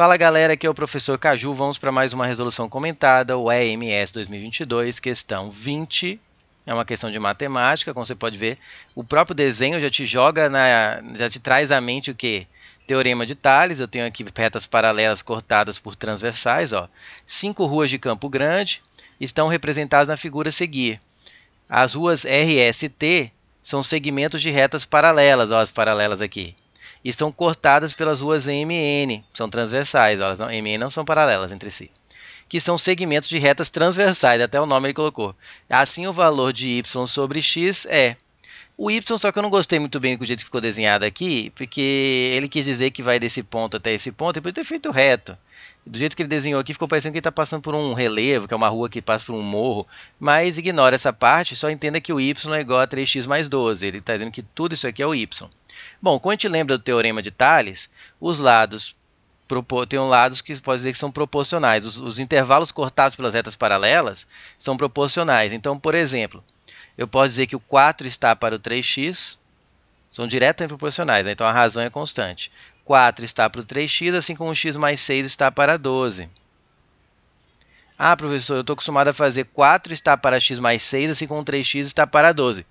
Fala galera, aqui é o professor Caju. Vamos para mais uma resolução comentada, o EMS 2022, questão 20. É uma questão de matemática, como você pode ver, o próprio desenho já te joga na, já te traz à mente o que? Teorema de Tales. Eu tenho aqui retas paralelas cortadas por transversais, ó. Cinco ruas de Campo Grande estão representadas na figura a seguir. As ruas RST são segmentos de retas paralelas, ó, as paralelas aqui e são cortadas pelas ruas MN, são transversais, elas não, MN não são paralelas entre si, que são segmentos de retas transversais, até o nome ele colocou. Assim, o valor de y sobre x é o Y, só que eu não gostei muito bem do jeito que ficou desenhado aqui, porque ele quis dizer que vai desse ponto até esse ponto, e podia ter feito reto. Do jeito que ele desenhou aqui, ficou parecendo que ele está passando por um relevo, que é uma rua que passa por um morro. Mas ignora essa parte, só entenda que o Y é igual a 3x mais 12. Ele está dizendo que tudo isso aqui é o Y. Bom, quando a gente lembra do teorema de Thales, os lados tem lados que pode dizer que são proporcionais. Os, os intervalos cortados pelas retas paralelas são proporcionais. Então, por exemplo, eu posso dizer que o 4 está para o 3x, são diretamente proporcionais, né? então a razão é constante. 4 está para o 3x, assim como o x mais 6 está para 12. Ah, professor, eu estou acostumado a fazer 4 está para x mais 6, assim como 3x está para 12.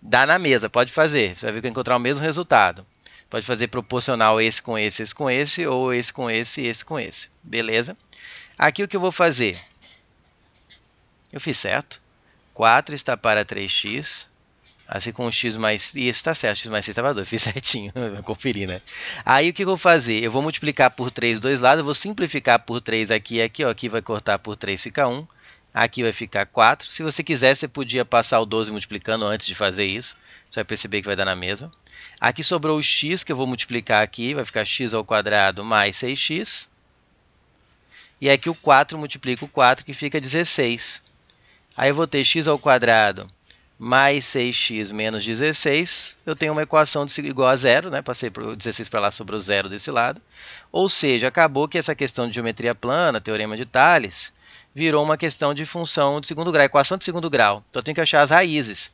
Dá na mesa, pode fazer, você vai ver que vai encontrar o mesmo resultado. Pode fazer proporcional esse com esse, esse com esse, ou esse com esse, esse com esse. Beleza? Aqui o que eu vou fazer? Eu fiz certo? 4 está para 3x, assim com x mais... Isso, está certo, x mais 6 estava 2, fiz certinho, conferi, né? Aí o que eu vou fazer? Eu vou multiplicar por 3 dois lados, eu vou simplificar por 3 aqui e aqui, ó, aqui vai cortar por 3, fica 1, aqui vai ficar 4. Se você quiser, você podia passar o 12 multiplicando antes de fazer isso, você vai perceber que vai dar na mesma. Aqui sobrou o x, que eu vou multiplicar aqui, vai ficar x ao quadrado mais 6x. E aqui o 4 multiplica o 4, que fica 16. Aí eu vou ter x ao quadrado mais 6x menos 16, eu tenho uma equação de, igual a zero, né? passei por 16 para lá, sobrou zero desse lado. Ou seja, acabou que essa questão de geometria plana, teorema de Thales, virou uma questão de função de segundo grau, equação de segundo grau. Então eu tenho que achar as raízes.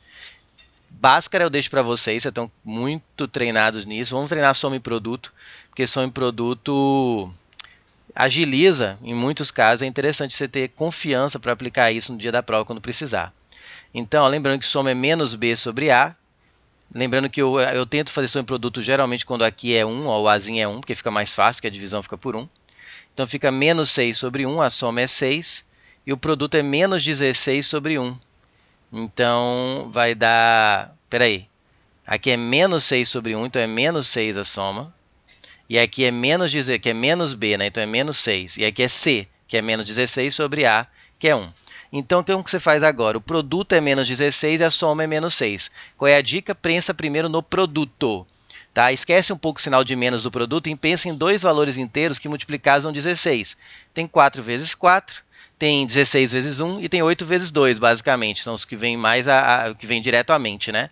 Bhaskara eu deixo para vocês, vocês estão muito treinados nisso. Vamos treinar soma e produto, porque soma e produto agiliza, em muitos casos, é interessante você ter confiança para aplicar isso no dia da prova quando precisar. Então, lembrando que soma é menos B sobre A. Lembrando que eu, eu tento fazer soma em produto geralmente quando aqui é 1, ou o Azinho é 1, porque fica mais fácil, que a divisão fica por 1. Então fica menos 6 sobre 1, a soma é 6, e o produto é menos 16 sobre 1. Então vai dar. Peraí. Aqui é menos 6 sobre 1, então é menos 6 a soma. E aqui é menos que é menos B, né? Então é menos 6. E aqui é C, que é menos 16 sobre A, que é 1. Então, o que você faz agora? O produto é menos 16 e a soma é menos 6. Qual é a dica? Prensa primeiro no produto. Tá? Esquece um pouco o sinal de menos do produto e pensa em dois valores inteiros que multiplicados são 16. Tem 4 vezes 4, tem 16 vezes 1 e tem 8 vezes 2, basicamente. São os que vêm mais a, a que vem direto à mente, né?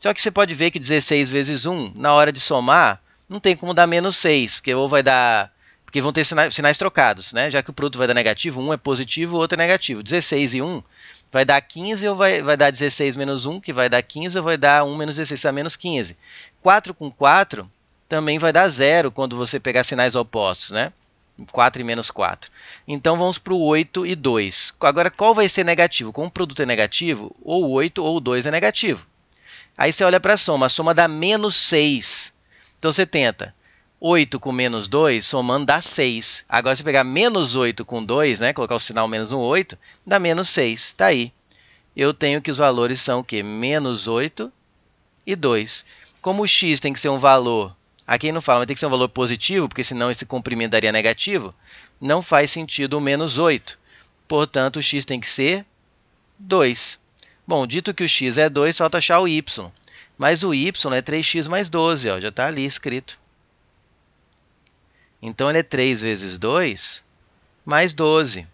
Só que você pode ver que 16 vezes 1, na hora de somar, não tem como dar menos 6, porque ou vai dar. Porque vão ter sinais, sinais, trocados, né? Já que o produto vai dar negativo, um é positivo, o outro é negativo. 16 e 1 vai dar 15, ou vai, vai dar 16 menos 1, que vai dar 15, ou vai dar 1 menos 16, que dá menos 15. 4 com 4 também vai dar 0 quando você pegar sinais opostos, né? 4 e menos 4. Então vamos para o 8 e 2. Agora, qual vai ser negativo? Como o produto é negativo, ou 8 ou 2 é negativo. Aí você olha para a soma. A soma dá menos 6. Então você tenta 8 com menos 2, somando dá 6. Agora, se pegar menos 8 com 2, né, colocar o sinal menos no 8, dá menos 6. Está aí. Eu tenho que os valores são o quê? Menos 8 e 2. Como o x tem que ser um valor, aqui não fala, mas tem que ser um valor positivo, porque senão esse comprimento daria negativo, não faz sentido o menos 8. Portanto, o x tem que ser 2. Bom, dito que o x é 2, falta achar o y. Mas o y é né, 3x mais 12, ó, já está ali escrito. Então ele é 3 vezes 2 mais 12.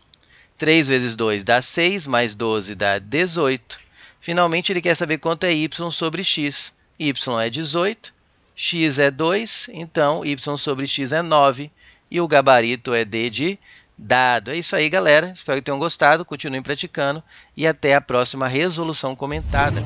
3 vezes 2 dá 6, mais 12 dá 18. Finalmente ele quer saber quanto é y sobre x. y é 18, x é 2, então y sobre x é 9 e o gabarito é D de dado. É isso aí, galera. Espero que tenham gostado, continuem praticando e até a próxima resolução comentada.